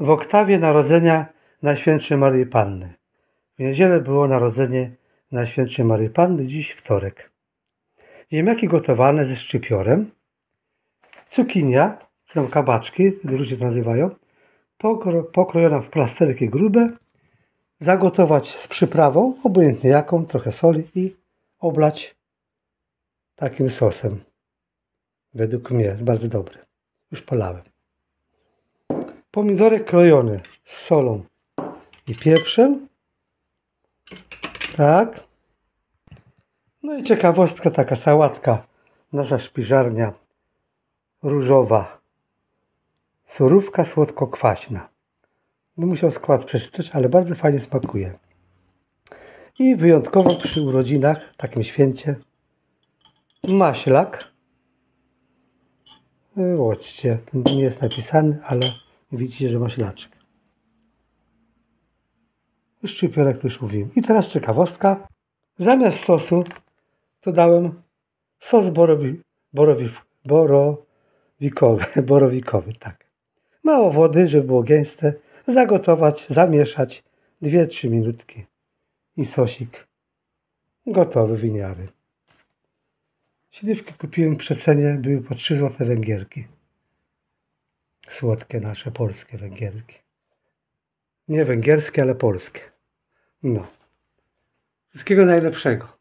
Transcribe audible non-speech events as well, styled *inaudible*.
w oktawie narodzenia Najświętszej Marii Panny. W niedzielę było narodzenie Najświętszej Marii Panny, dziś wtorek. Ziemniaki gotowane ze szczypiorem, cukinia, są kabaczki, ludzie to nazywają, pokrojona w plasterki grube, zagotować z przyprawą, obojętnie jaką, trochę soli i oblać takim sosem. Według mnie bardzo dobry. Już polałem pomidorek krojony z solą i pieprzem. Tak. No i ciekawostka taka sałatka. Nasza szpiżarnia różowa. Surówka słodko-kwaśna. musiał skład przeczytać, ale bardzo fajnie smakuje. I wyjątkowo przy urodzinach, takim święcie, maślak. Zobaczcie, e, nie jest napisany, ale widzicie, że ma ślaczek. Już szczypiorek też mówiłem. I teraz ciekawostka. Zamiast sosu dodałem sos borowi, borowi, borowikowy, *laughs* borowikowy, tak. Mało wody, żeby było gęste. Zagotować, zamieszać 2-3 minutki i sosik gotowy winiary. Śliwki kupiłem w przecenie, były po 3 złote węgierki słodkie nasze polskie węgierki. Nie węgierskie, ale polskie. No. Wszystkiego najlepszego.